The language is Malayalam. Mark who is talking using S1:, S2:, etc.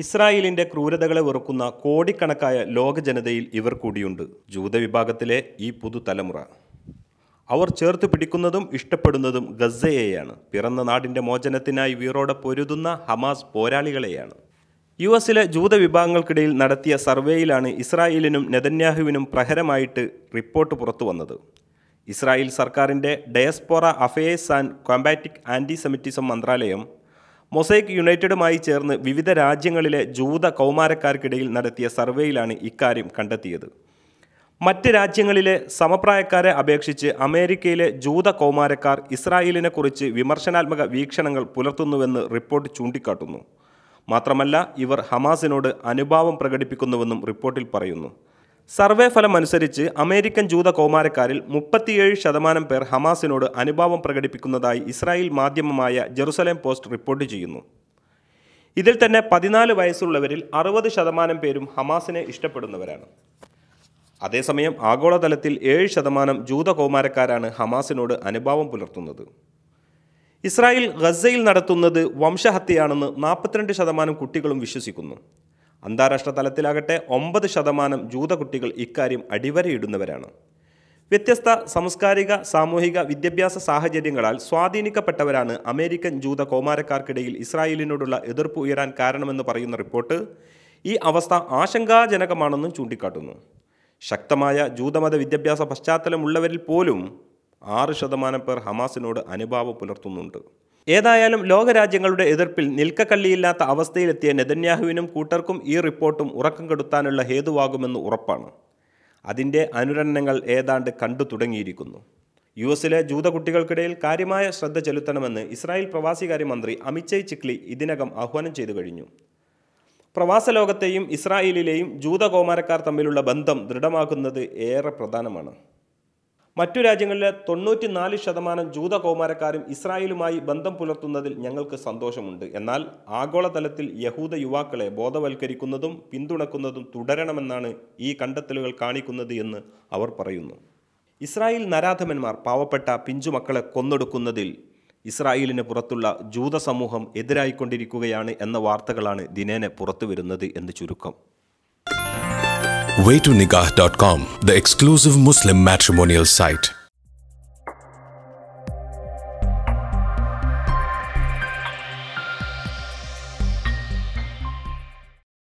S1: ഇസ്രായേലിന്റെ ക്രൂരതകളെ വെറുക്കുന്ന കോടിക്കണക്കായ ലോക ജനതയിൽ ഇവർ കൂടിയുണ്ട് ജൂതവിഭാഗത്തിലെ ഈ പുതുതലമുറ അവർ ചേർത്ത് പിടിക്കുന്നതും ഇഷ്ടപ്പെടുന്നതും ഗസയെയാണ് പിറന്ന നാടിൻ്റെ മോചനത്തിനായി വീറോടെ പൊരുതുന്ന ഹമാസ് പോരാളികളെയാണ് യു എസിലെ ജൂത വിഭാഗങ്ങൾക്കിടയിൽ നടത്തിയ സർവേയിലാണ് ഇസ്രായേലിനും നെതന്യാഹുവിനും പ്രഹരമായിട്ട് റിപ്പോർട്ട് പുറത്തു വന്നത് ഇസ്രായേൽ സർക്കാരിൻ്റെ diaspora affairs and combating antisemitism മന്ത്രാലയം മൊസൈക്ക് യുണൈറ്റഡുമായി ചേർന്ന് വിവിധ രാജ്യങ്ങളിലെ ജൂത കൗമാരക്കാർക്കിടയിൽ നടത്തിയ സർവേയിലാണ് ഇക്കാര്യം കണ്ടെത്തിയത് മറ്റ് രാജ്യങ്ങളിലെ സമപ്രായക്കാരെ അപേക്ഷിച്ച് അമേരിക്കയിലെ ജൂത കൗമാരക്കാർ ഇസ്രായേലിനെക്കുറിച്ച് വിമർശനാത്മക വീക്ഷണങ്ങൾ പുലർത്തുന്നുവെന്ന് റിപ്പോർട്ട് ചൂണ്ടിക്കാട്ടുന്നു മാത്രമല്ല ഇവർ ഹമാസിനോട് അനുഭാവം പ്രകടിപ്പിക്കുന്നുവെന്നും റിപ്പോർട്ടിൽ പറയുന്നു സർവേ ഫലം അനുസരിച്ച് അമേരിക്കൻ ജൂത കൗമാരക്കാരിൽ മുപ്പത്തിയേഴ് ശതമാനം പേർ ഹമാസിനോട് അനുഭാവം പ്രകടിപ്പിക്കുന്നതായി ഇസ്രായേൽ മാധ്യമമായ ജെറുസലേം പോസ്റ്റ് റിപ്പോർട്ട് ചെയ്യുന്നു ഇതിൽ തന്നെ പതിനാല് വയസ്സുള്ളവരിൽ അറുപത് ശതമാനം പേരും ഹമാസിനെ ഇഷ്ടപ്പെടുന്നവരാണ് അതേസമയം ആഗോളതലത്തിൽ ഏഴ് ശതമാനം ജൂത കൗമാരക്കാരാണ് ഹമാസിനോട് അനുഭാവം പുലർത്തുന്നത് ഇസ്രായേൽ ഗസയിൽ നടത്തുന്നത് വംശഹത്യയാണെന്ന് നാൽപ്പത്തിരണ്ട് ശതമാനം കുട്ടികളും വിശ്വസിക്കുന്നു അന്താരാഷ്ട്ര തലത്തിലാകട്ടെ ഒമ്പത് ശതമാനം ജൂത കുട്ടികൾ ഇക്കാര്യം അടിവരയിടുന്നവരാണ് വ്യത്യസ്ത സാംസ്കാരിക സാമൂഹിക വിദ്യാഭ്യാസ സാഹചര്യങ്ങളാൽ സ്വാധീനിക്കപ്പെട്ടവരാണ് അമേരിക്കൻ ജൂത കൗമാരക്കാർക്കിടയിൽ ഇസ്രായേലിനോടുള്ള എതിർപ്പ് ഉയരാൻ കാരണമെന്ന് പറയുന്ന റിപ്പോർട്ട് ഈ അവസ്ഥ ആശങ്കാജനകമാണെന്നും ചൂണ്ടിക്കാട്ടുന്നു ശക്തമായ ജൂതമത വിദ്യാഭ്യാസ പശ്ചാത്തലമുള്ളവരിൽ പോലും ആറ് ശതമാനം പേർ ഹമാസിനോട് അനുഭാവം പുലർത്തുന്നുണ്ട് ഏതായാലും ലോകരാജ്യങ്ങളുടെ എതിർപ്പിൽ നിൽക്കക്കള്ളിയില്ലാത്ത അവസ്ഥയിലെത്തിയ നെതന്യാഹുവിനും കൂട്ടർക്കും ഈ റിപ്പോർട്ടും ഉറക്കം കെടുത്താനുള്ള ഹേതുവാകുമെന്ന് ഉറപ്പാണ് അതിൻ്റെ അനുരണനങ്ങൾ ഏതാണ്ട് കണ്ടു തുടങ്ങിയിരിക്കുന്നു യു എസിലെ ജൂതകുട്ടികൾക്കിടയിൽ കാര്യമായ ശ്രദ്ധ ചെലുത്തണമെന്ന് ഇസ്രായേൽ പ്രവാസികാര്യമന്ത്രി അമിച്ചയ് ചിക്ലി ഇതിനകം ആഹ്വാനം ചെയ്തു കഴിഞ്ഞു പ്രവാസ ലോകത്തെയും ഇസ്രായേലിലെയും ജൂത തമ്മിലുള്ള ബന്ധം ദൃഢമാക്കുന്നത് ഏറെ പ്രധാനമാണ് മറ്റു രാജ്യങ്ങളിലെ തൊണ്ണൂറ്റിനാല് ശതമാനം ജൂത കൗമാരക്കാരും ഇസ്രായേലുമായി ബന്ധം പുലർത്തുന്നതിൽ ഞങ്ങൾക്ക് സന്തോഷമുണ്ട് എന്നാൽ ആഗോളതലത്തിൽ യഹൂദ യുവാക്കളെ ബോധവൽക്കരിക്കുന്നതും പിന്തുണക്കുന്നതും തുടരണമെന്നാണ് ഈ കണ്ടെത്തലുകൾ കാണിക്കുന്നത് എന്ന് അവർ പറയുന്നു ഇസ്രായേൽ നരാധമന്മാർ പാവപ്പെട്ട പിഞ്ചുമക്കളെ കൊന്നൊടുക്കുന്നതിൽ ഇസ്രായേലിന് പുറത്തുള്ള ജൂത സമൂഹം എതിരായിക്കൊണ്ടിരിക്കുകയാണ് എന്ന വാർത്തകളാണ് ദിനേനെ പുറത്തു വരുന്നത് എന്ന് ചുരുക്കം waytonigoh.com, the exclusive Muslim matrimonial site.